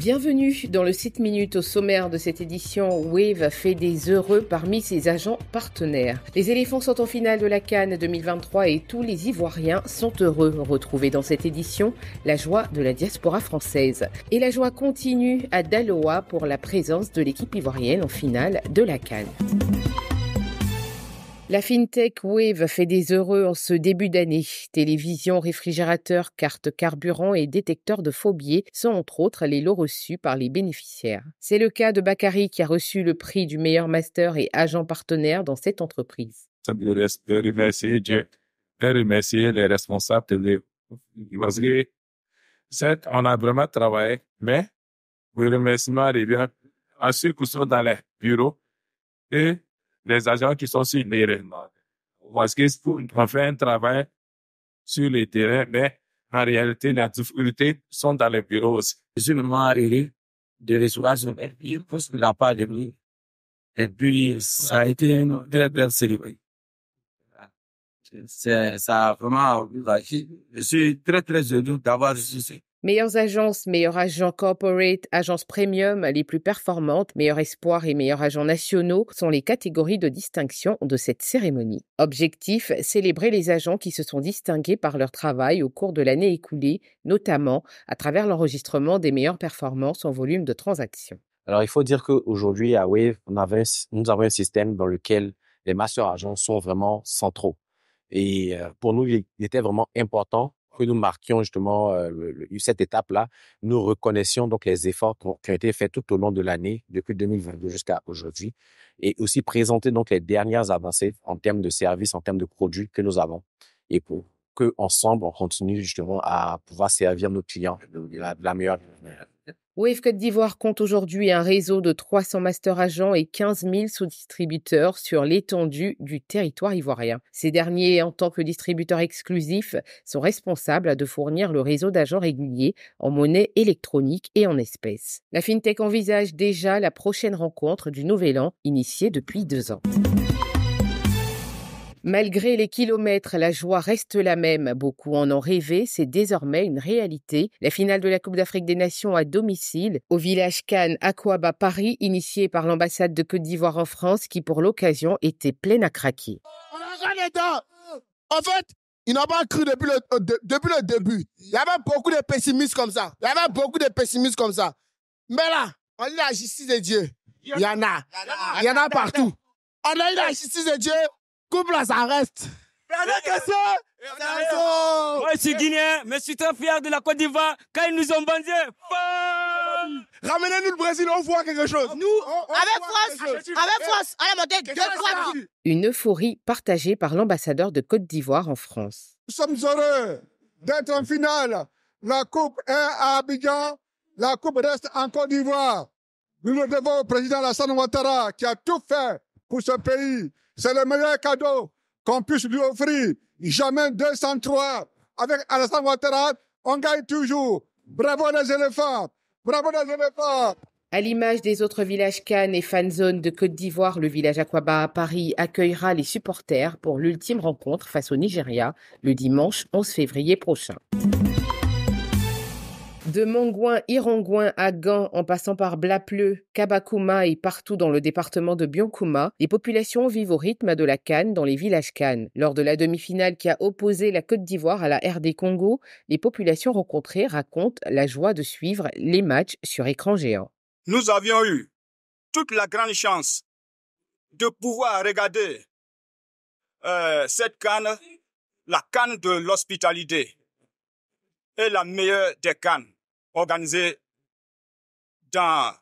Bienvenue dans le 7 minutes au sommaire de cette édition. Wave a fait des heureux parmi ses agents partenaires. Les éléphants sont en finale de la Cannes 2023 et tous les Ivoiriens sont heureux. Retrouvez dans cette édition la joie de la diaspora française. Et la joie continue à Daloa pour la présence de l'équipe ivoirienne en finale de la Cannes. La FinTech Wave fait des heureux en ce début d'année. Télévision, réfrigérateur, carte carburant et détecteur de faux sont entre autres les lots reçus par les bénéficiaires. C'est le cas de Bakary qui a reçu le prix du meilleur master et agent partenaire dans cette entreprise. Ça me remercier les responsables de Certes, on a vraiment travaillé, mais le remerciement revient à ceux qui sont dans les bureaux et les agents qui sont sur les terrains. Parce qu'on fait un travail sur les terrains, mais en réalité, les difficultés sont dans les bureaux aussi. Je suis vraiment arrivé de recevoir ce parce qu'il n'a pas de lui. Et puis, ça a été une très belle cérémonie. Ça a vraiment Je suis très, très heureux d'avoir reçu Meilleures agences, meilleurs agents corporate, agences premium, les plus performantes, meilleurs espoirs et meilleurs agents nationaux sont les catégories de distinction de cette cérémonie. Objectif, célébrer les agents qui se sont distingués par leur travail au cours de l'année écoulée, notamment à travers l'enregistrement des meilleures performances en volume de transactions. Alors, il faut dire qu'aujourd'hui, à Wave, nous avons un système dans lequel les master agents sont vraiment centraux. Et euh, pour nous, il était vraiment important que nous marquions justement euh, cette étape-là, nous reconnaissions donc les efforts qui ont, été faits tout au long de l'année, depuis 2022 jusqu'à aujourd'hui, et aussi présenter donc les dernières avancées en termes de services, en termes de produits que nous avons, et pour que ensemble on continue justement à pouvoir servir nos clients de la, de la meilleure manière. Wave Côte d'Ivoire compte aujourd'hui un réseau de 300 master agents et 15 000 sous-distributeurs sur l'étendue du territoire ivoirien. Ces derniers, en tant que distributeurs exclusifs, sont responsables de fournir le réseau d'agents réguliers en monnaie électronique et en espèces. La FinTech envisage déjà la prochaine rencontre du Nouvel An, initiée depuis deux ans. Malgré les kilomètres, la joie reste la même. Beaucoup en ont rêvé, c'est désormais une réalité. La finale de la Coupe d'Afrique des Nations à domicile, au village Cannes aquaba Paris, initiée par l'ambassade de Côte d'Ivoire en France, qui pour l'occasion était pleine à craquer. On En fait, ils n'ont pas cru euh, depuis le, début. Il y avait beaucoup de pessimistes comme ça. Il y avait beaucoup de pessimistes comme ça. Mais là, on est la justice de Dieu. Il y en a. Il y en a partout. On a eu la justice de Dieu Coupe là, ça reste. Euh, euh, Moi, je suis guinéen, mais je suis très fier de la Côte d'Ivoire quand ils nous ont bandés. Ramenez-nous le Brésil, on voit quelque chose. Nous, avec France, avec eh, France, à la deux fois. Une euphorie partagée par l'ambassadeur de Côte d'Ivoire en France. Nous sommes heureux d'être en finale. La Coupe est à Abidjan, la Coupe reste en Côte d'Ivoire. Nous le devons au président Alassane Ouattara qui a tout fait pour ce pays. C'est le meilleur cadeau qu'on puisse lui offrir. Jamais 203. Avec Alassane Ouattara, on gagne toujours. Bravo les éléphants. Bravo les éléphants. À l'image des autres villages Cannes et fanzone de Côte d'Ivoire, le village Aquaba à Paris accueillera les supporters pour l'ultime rencontre face au Nigeria le dimanche 11 février prochain. De Mongouin, Irongouin à Gand, en passant par Blapleu, Kabakuma et partout dans le département de Bionkouma, les populations vivent au rythme de la canne dans les villages cannes. Lors de la demi-finale qui a opposé la Côte d'Ivoire à la RD Congo, les populations rencontrées racontent la joie de suivre les matchs sur écran géant. Nous avions eu toute la grande chance de pouvoir regarder euh, cette canne, la canne de l'hospitalité, et la meilleure des cannes organisée dans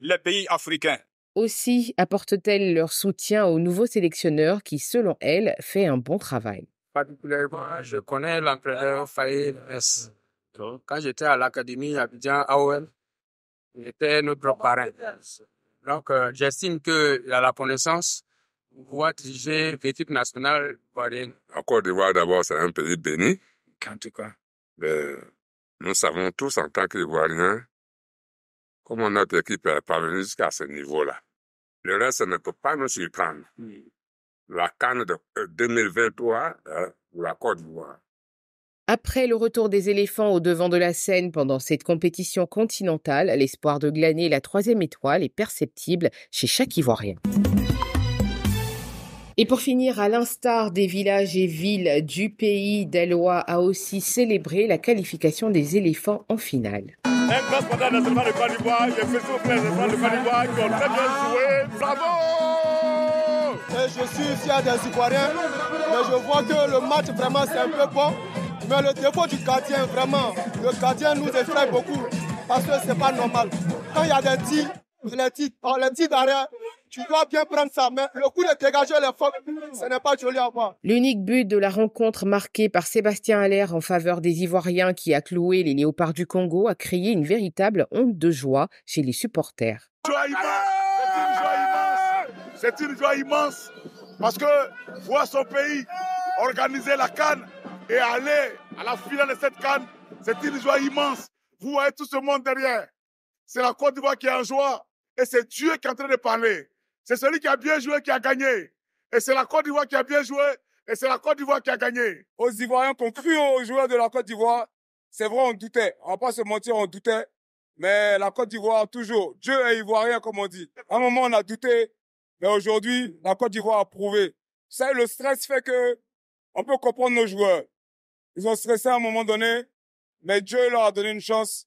les pays africains. Aussi apporte-t-elle leur soutien aux nouveaux sélectionneurs qui, selon elle, fait un bon travail. Particulièrement, je connais l'entraîneur Faye S. Quand j'étais à l'académie Abidjan il était notre parrain. Donc, euh, j'estime qu'il a la connaissance pour diriger l'équipe nationale En Côte d'Ivoire, d'abord, c'est un pays béni. En tout cas. Euh, nous savons tous en tant qu'Ivoiriens comment notre équipe est parvenue jusqu'à ce niveau-là. Le reste ne peut pas nous surprendre. Hmm. La canne de 2023 euh, hein, ou la Côte d'Ivoire. Après le retour des éléphants au devant de la scène pendant cette compétition continentale, l'espoir de glaner la troisième étoile est perceptible chez chaque Ivoirien. Et pour finir, à l'instar des villages et villes du pays, Delois a aussi célébré la qualification des éléphants en finale. Un grand de de qui ont très bien joué. Bravo Et je suis fier des Ivoiriens, mais je vois que le match vraiment c'est un peu bon. Mais le défaut du gardien, vraiment, le gardien nous effraie beaucoup parce que c'est pas normal. Quand il y a des tirs, les tirs, les tirs tu dois bien prendre sa main. le coup de dégager les femmes, ce n'est pas joli à voir. L'unique but de la rencontre marquée par Sébastien Allaire en faveur des Ivoiriens qui a cloué les léopards du Congo a créé une véritable honte de joie chez les supporters. C'est une, joie immense. C'est une joie immense parce que voir son pays organiser la canne et aller à la finale de cette canne, c'est une joie immense. Vous voyez tout ce monde derrière. C'est la Côte d'Ivoire qui est en joie et c'est Dieu qui est en train de parler. C'est celui qui a bien joué qui a gagné. Et c'est la Côte d'Ivoire qui a bien joué. Et c'est la Côte d'Ivoire qui a gagné. Aux Ivoiriens ont cru aux joueurs de la Côte d'Ivoire, c'est vrai, on doutait. On va pas se mentir, on doutait. Mais la Côte d'Ivoire, toujours, Dieu est ivoirien, comme on dit. À un moment, on a douté. Mais aujourd'hui, la Côte d'Ivoire a prouvé. Ça, le stress fait que on peut comprendre nos joueurs. Ils ont stressé à un moment donné, mais Dieu leur a donné une chance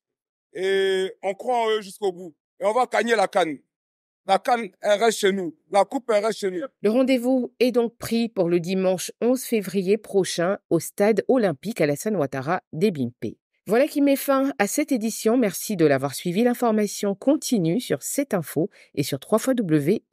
et on croit en eux jusqu'au bout. Et on va gagner la canne. La canne, chez nous. La coupe, chez nous. Le rendez-vous est donc pris pour le dimanche 11 février prochain au stade olympique à la San Ouattara d'Ebimpe. Voilà qui met fin à cette édition. Merci de l'avoir suivi. L'information continue sur cette info et sur www.cetinfo.ci.